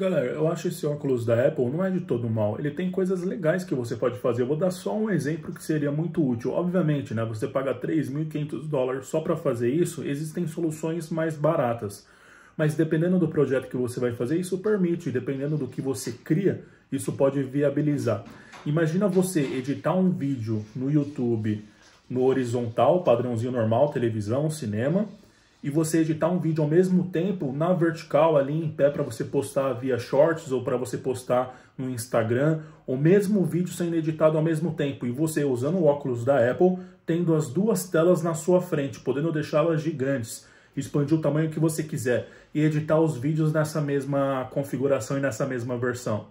Galera, eu acho esse óculos da Apple não é de todo mal. Ele tem coisas legais que você pode fazer. Eu vou dar só um exemplo que seria muito útil. Obviamente, né, você paga 3.500 dólares só para fazer isso, existem soluções mais baratas. Mas dependendo do projeto que você vai fazer, isso permite, dependendo do que você cria, isso pode viabilizar. Imagina você editar um vídeo no YouTube no horizontal, padrãozinho normal, televisão, cinema, e você editar um vídeo ao mesmo tempo na vertical ali em pé para você postar via shorts ou para você postar no Instagram, o mesmo vídeo sendo editado ao mesmo tempo e você usando o óculos da Apple, tendo as duas telas na sua frente, podendo deixá-las gigantes, expandir o tamanho que você quiser e editar os vídeos nessa mesma configuração e nessa mesma versão.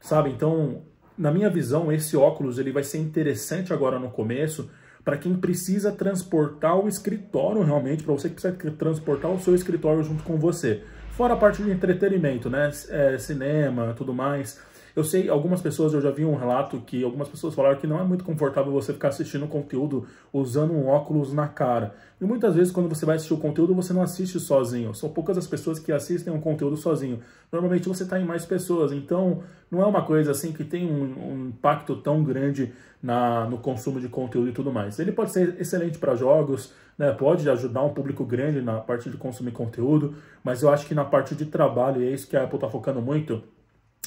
Sabe? Então, na minha visão, esse óculos ele vai ser interessante agora no começo para quem precisa transportar o escritório realmente, para você que precisa transportar o seu escritório junto com você. Fora a parte de entretenimento, né? É, cinema, tudo mais. Eu sei, algumas pessoas, eu já vi um relato que algumas pessoas falaram que não é muito confortável você ficar assistindo conteúdo usando um óculos na cara. E muitas vezes quando você vai assistir o conteúdo, você não assiste sozinho. São poucas as pessoas que assistem um conteúdo sozinho. Normalmente você está em mais pessoas, então não é uma coisa assim que tem um, um impacto tão grande na, no consumo de conteúdo e tudo mais. Ele pode ser excelente para jogos, né, pode ajudar um público grande na parte de consumir conteúdo, mas eu acho que na parte de trabalho, e é isso que a Apple está focando muito,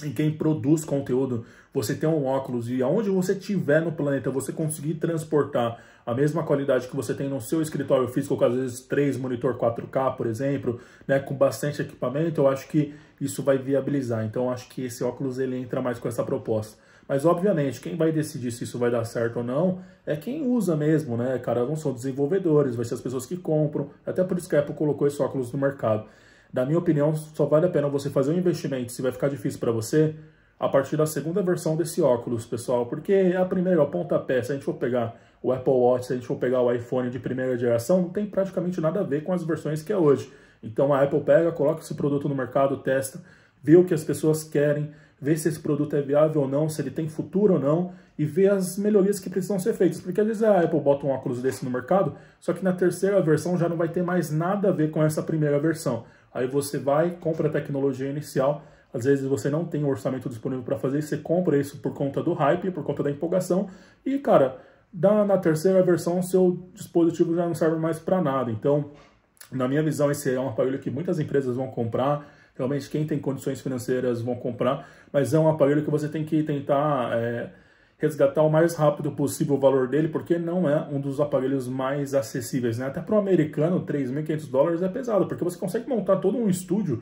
em quem produz conteúdo, você tem um óculos e aonde você estiver no planeta, você conseguir transportar a mesma qualidade que você tem no seu escritório físico, com às vezes três monitor 4K, por exemplo, né, com bastante equipamento, eu acho que isso vai viabilizar. Então, eu acho que esse óculos ele entra mais com essa proposta. Mas, obviamente, quem vai decidir se isso vai dar certo ou não é quem usa mesmo, né, cara? Não são desenvolvedores, vai ser as pessoas que compram. Até por isso que a Apple colocou esse óculos no mercado. Na minha opinião, só vale a pena você fazer um investimento se vai ficar difícil para você a partir da segunda versão desse óculos, pessoal, porque é a primeira, é o pontapé, se a gente for pegar o Apple Watch, se a gente for pegar o iPhone de primeira geração, não tem praticamente nada a ver com as versões que é hoje. Então a Apple pega, coloca esse produto no mercado, testa, vê o que as pessoas querem, vê se esse produto é viável ou não, se ele tem futuro ou não, e vê as melhorias que precisam ser feitas. Porque às vezes a Apple bota um óculos desse no mercado, só que na terceira versão já não vai ter mais nada a ver com essa primeira versão. Aí você vai, compra a tecnologia inicial, às vezes você não tem o orçamento disponível para fazer, você compra isso por conta do hype, por conta da empolgação, e cara, da, na terceira versão seu dispositivo já não serve mais para nada. Então, na minha visão, esse é um aparelho que muitas empresas vão comprar, realmente quem tem condições financeiras vão comprar, mas é um aparelho que você tem que tentar... É, resgatar o mais rápido possível o valor dele, porque não é um dos aparelhos mais acessíveis. Né? Até para o americano, 3.500 dólares é pesado, porque você consegue montar todo um estúdio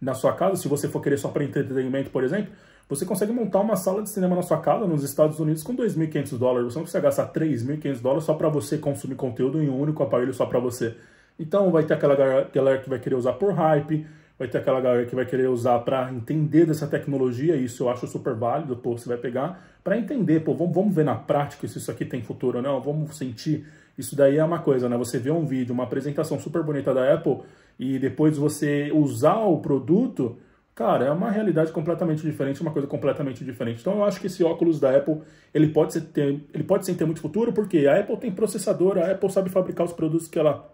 na sua casa, se você for querer só para entretenimento, por exemplo, você consegue montar uma sala de cinema na sua casa nos Estados Unidos com 2.500 dólares. Você não precisa gastar 3.500 dólares só para você consumir conteúdo em um único aparelho só para você. Então vai ter aquela galera que vai querer usar por hype, vai ter aquela galera que vai querer usar para entender dessa tecnologia, isso eu acho super válido, pô, você vai pegar para entender, pô, vamos, vamos ver na prática se isso aqui tem futuro ou não, vamos sentir. Isso daí é uma coisa, né? Você vê um vídeo, uma apresentação super bonita da Apple e depois você usar o produto, cara, é uma realidade completamente diferente, uma coisa completamente diferente. Então eu acho que esse óculos da Apple, ele pode, ser ter, ele pode sim ter muito futuro, porque a Apple tem processador, a Apple sabe fabricar os produtos que ela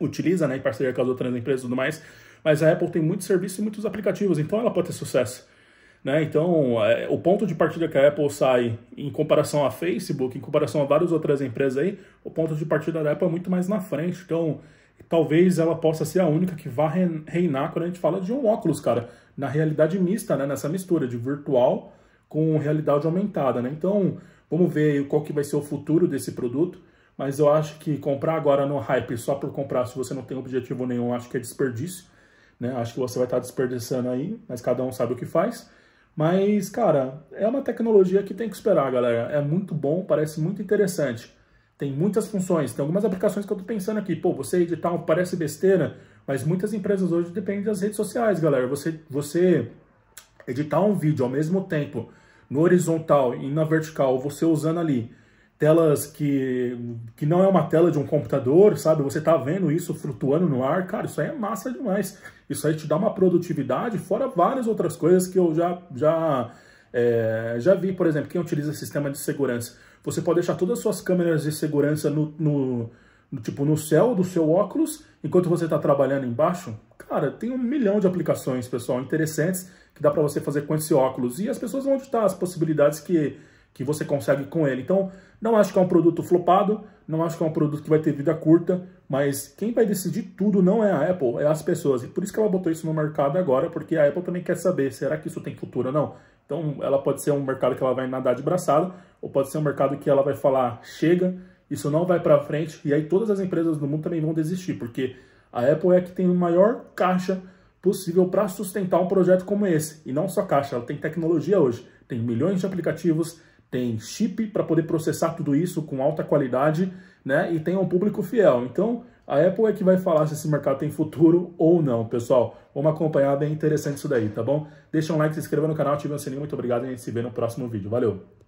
utiliza, né, em parceria com as outras empresas e tudo mais, mas a Apple tem muitos serviços e muitos aplicativos, então ela pode ter sucesso. Né? Então, é, o ponto de partida que a Apple sai em comparação a Facebook, em comparação a várias outras empresas aí, o ponto de partida da Apple é muito mais na frente. Então, talvez ela possa ser a única que vá reinar quando a gente fala de um óculos, cara, na realidade mista, né? Nessa mistura de virtual com realidade aumentada, né? Então, vamos ver qual que vai ser o futuro desse produto mas eu acho que comprar agora no hype só por comprar, se você não tem objetivo nenhum, acho que é desperdício, né? Acho que você vai estar desperdiçando aí, mas cada um sabe o que faz. Mas, cara, é uma tecnologia que tem que esperar, galera. É muito bom, parece muito interessante. Tem muitas funções, tem algumas aplicações que eu tô pensando aqui. Pô, você editar parece besteira, mas muitas empresas hoje dependem das redes sociais, galera. Você, você editar um vídeo ao mesmo tempo, no horizontal e na vertical, você usando ali telas que, que não é uma tela de um computador, sabe? Você tá vendo isso flutuando no ar, cara, isso aí é massa demais. Isso aí te dá uma produtividade, fora várias outras coisas que eu já, já, é, já vi, por exemplo, quem utiliza sistema de segurança. Você pode deixar todas as suas câmeras de segurança no, no, no tipo no céu do seu óculos, enquanto você está trabalhando embaixo. Cara, tem um milhão de aplicações, pessoal, interessantes que dá para você fazer com esse óculos. E as pessoas vão editar as possibilidades que que você consegue com ele. Então, não acho que é um produto flopado, não acho que é um produto que vai ter vida curta, mas quem vai decidir tudo não é a Apple, é as pessoas. E por isso que ela botou isso no mercado agora, porque a Apple também quer saber, será que isso tem futuro ou não? Então, ela pode ser um mercado que ela vai nadar de braçada, ou pode ser um mercado que ela vai falar, chega, isso não vai para frente, e aí todas as empresas do mundo também vão desistir, porque a Apple é a que tem o maior caixa possível para sustentar um projeto como esse. E não só caixa, ela tem tecnologia hoje, tem milhões de aplicativos, tem chip para poder processar tudo isso com alta qualidade, né? E tem um público fiel. Então, a Apple é que vai falar se esse mercado tem futuro ou não, pessoal. Vamos acompanhar, bem interessante isso daí, tá bom? Deixa um like, se inscreva no canal, ative o sininho. Muito obrigado e a gente se vê no próximo vídeo. Valeu!